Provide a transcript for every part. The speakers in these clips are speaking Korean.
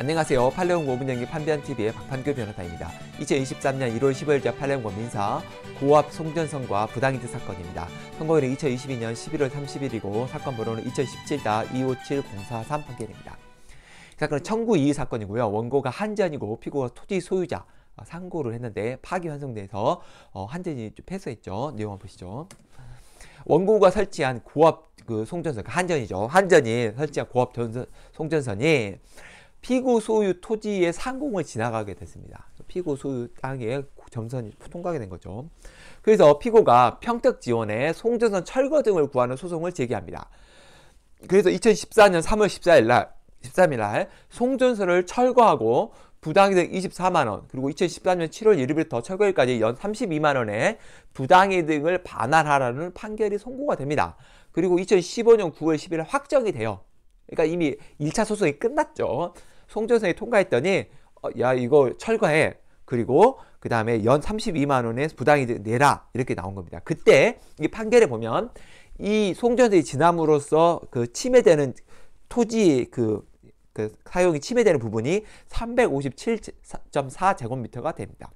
안녕하세요. 팔레온 고문양기 판비안TV의 박판규 변호사입니다. 2023년 1월 15일자 팔레온 고민사 고압 송전선과 부당이득 사건입니다. 선고일은 2022년 11월 30일이고 사건 번호는 2 0 1 7 257043 판결입니다. 사건은 청구 이의 사건이고요. 원고가 한전이고 피고가 토지 소유자 아, 상고를 했는데 파기환송돼서 어, 한전이 좀 패소했죠. 내용 한번 보시죠. 원고가 설치한 고압 그 송전선, 그 한전이죠. 한전이 설치한 고압 전선, 송전선이 피고 소유 토지의 상공을 지나가게 됐습니다. 피고 소유 땅에 점선이 통과하게 된 거죠. 그래서 피고가 평택 지원에 송전선 철거 등을 구하는 소송을 제기합니다. 그래서 2014년 3월 14일 날 13일 날 송전선을 철거하고 부당이득 24만원 그리고 2014년 7월 1일부터 철거일까지 연 32만원의 부당이득을 반환하라는 판결이 선고가 됩니다. 그리고 2015년 9월 10일 확정이 돼요. 그러니까 이미 1차 소송이 끝났죠. 송전선이 통과했더니 어, 야 이거 철거해. 그리고 그 다음에 연 32만 원의 부당이득 내라 이렇게 나온 겁니다. 그때 이 판결에 보면 이 송전선이 지남으로써 그 침해되는 토지 그, 그 사용이 침해되는 부분이 357.4 제곱미터가 됩니다.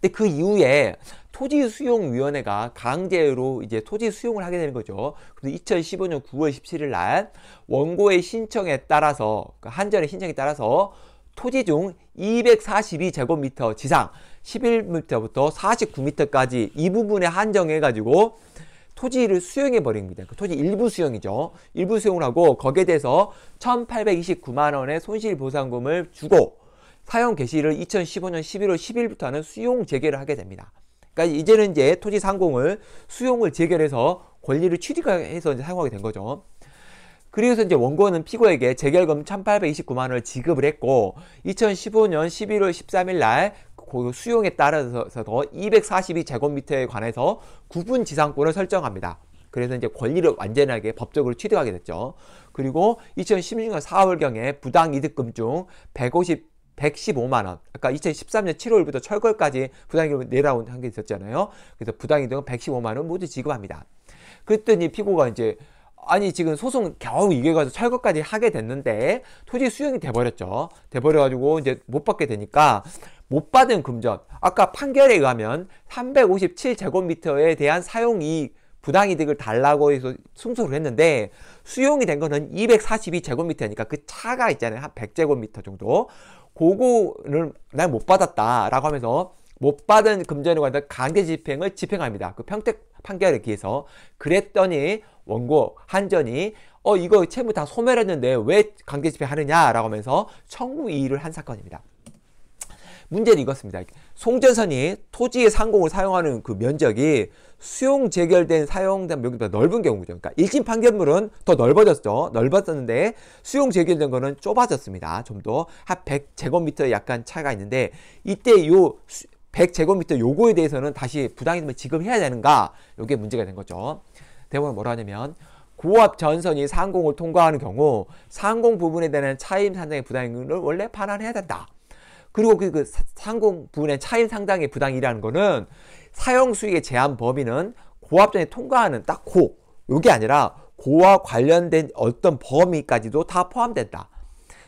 근데 그 이후에 토지수용위원회가 강제로 이제 토지 수용을 하게 되는 거죠. 그래서 2015년 9월 17일 날 원고의 신청에 따라서 그 한전의 신청에 따라서 토지 중 242제곱미터 지상 11m부터 49m까지 이 부분에 한정해가지고 토지를 수용해 버립니다. 그 토지 일부 수용이죠. 일부 수용을 하고 거기에 대해서 1,829만 원의 손실 보상금을 주고 사용 개시를 2015년 11월 10일부터 하는 수용 재개를 하게 됩니다. 그러니까 이제는 이제 토지 상공을 수용을 재결해서 권리를 취득해서 사용하게 된 거죠. 그리서 이제 원고는 피고에게 재결금 1829만 원을 지급을 했고 2015년 11월 13일 날 그 수용에 따라서 더 242제곱미터에 관해서 구분 지상권을 설정합니다. 그래서 이제 권리를 완전하게 법적으로 취득하게 됐죠. 그리고 2016년 4월경에 부당이득금 중 115만 원. 아까 2013년 7월부터 철거까지 부당이득 내려온 한 게 있었잖아요. 그래서 부당이득은 115만 원 모두 지급합니다. 그랬더니 피고가 이제 아니 지금 소송 겨우 이겨가지고 철거까지 하게 됐는데 토지 수용이 돼버렸죠. 돼버려가지고 이제 못 받게 되니까 못 받은 금전 아까 판결에 의하면 357제곱미터에 대한 사용이익 부당이득을 달라고 해서 승소를 했는데 수용이 된 거는 242제곱미터니까 그 차가 있잖아요. 한 100제곱미터 정도. 그거를 난못 받았다라고 하면서 못 받은 금전에 관한 강제 집행을 집행합니다. 그 평택 판결에 기해서 그랬더니 원고 한전이 어 이거 채무 다 소멸했는데 왜 강제 집행하느냐라고 하면서 청구 이의를 한 사건입니다. 문제는 이것입니다. 송전선이 토지의 상공을 사용하는 그 면적이 수용 재결된 사용된 면적보다 넓은 경우죠. 그러니까 1심 판결물은 더 넓어졌죠. 넓었었는데 수용 재결된 거는 좁아졌습니다. 좀 더 한 100제곱미터 약간 차가 이 있는데 이때 요 100제곱미터 요거에 대해서는 다시 부당이득을 지급해야 되는가? 요게 문제가 된 거죠. 대법원 뭐라 하냐면 고압 전선이 상공을 통과하는 경우 상공 부분에 대한 차임 산정의 부당이득을 원래 반환해야 된다. 그리고 그, 그 상공분의 차인 상당의 부당이라는 거는 사용 수익의 제한 범위는 고압전에 통과하는 딱 고, 요게 아니라 고와 관련된 어떤 범위까지도 다 포함된다.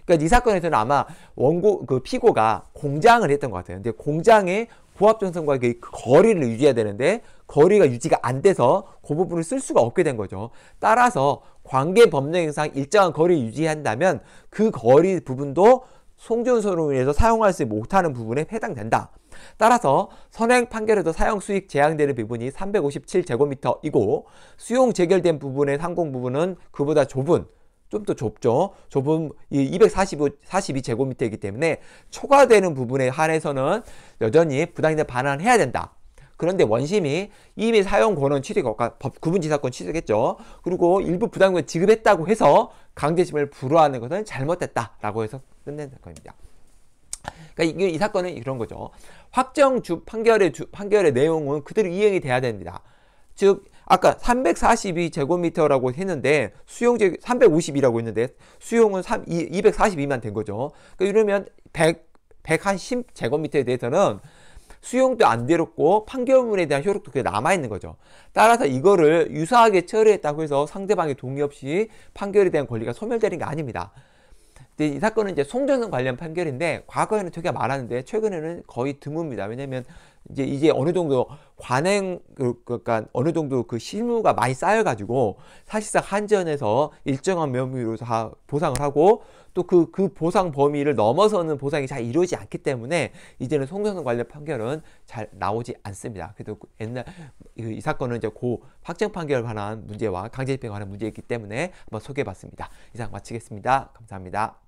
그러니까 이 사건에서는 아마 원고 그 피고가 공장을 했던 것 같아요. 근데 공장의 고압 전선과 그 거리를 유지해야 되는데 거리가 유지가 안 돼서 그 부분을 쓸 수가 없게 된 거죠. 따라서 관계 법령상 일정한 거리를 유지한다면 그 거리 부분도 송전선으로 인해서 사용할 수 못하는 부분에 해당된다. 따라서 선행 판결에도 사용 수익 제한되는 부분이 357제곱미터이고 수용 재결된 부분의 상공 부분은 그보다 좁은 좀 더 좁죠. 좁은 245, 42제곱미터이기 때문에 초과되는 부분에 한해서는 여전히 부당이득 반환해야 된다. 그런데 원심이 이미 사용권은 취득, 그러니까 법, 구분지사권 취득했죠. 그리고 일부 부담금을 지급했다고 해서 강제심을 불허하는 것은 잘못됐다라고 해서 끝낸 사건입니다. 그러니까 이이 사건은 이런 거죠. 확정 주 판결의 주, 판결의 내용은 그대로 이행이 돼야 됩니다. 즉 아까 342제곱미터라고 했는데 수용제 3 5 0라고 했는데 수용은 3, 242만 된 거죠. 그러니까 이러면 100 110제곱미터에 대해서는 수용도 안 되었고 판결문에 대한 효력도 그게 남아있는 거죠. 따라서 이거를 유사하게 처리했다고 해서 상대방의 동의 없이 판결에 대한 권리가 소멸되는 게 아닙니다. 근데 이 사건은 이제 송전성 관련 판결인데 과거에는 되게 많았는데 최근에는 거의 드뭅니다. 왜냐면 이제 이게 어느 정도 관행 그, 그러니까 어느 정도 그 실무가 많이 쌓여가지고 사실상 한전에서 일정한 면위로다 보상을 하고 또 그그 그 보상 범위를 넘어서는 보상이 잘 이루어지지 않기 때문에 이제는 송전선 관련 판결은 잘 나오지 않습니다. 그래도 옛날 그 이 사건은 이제 고 확정 판결 관한 문제와 강제집행 관한 문제이기 때문에 한번 소개해봤습니다. 이상 마치겠습니다. 감사합니다.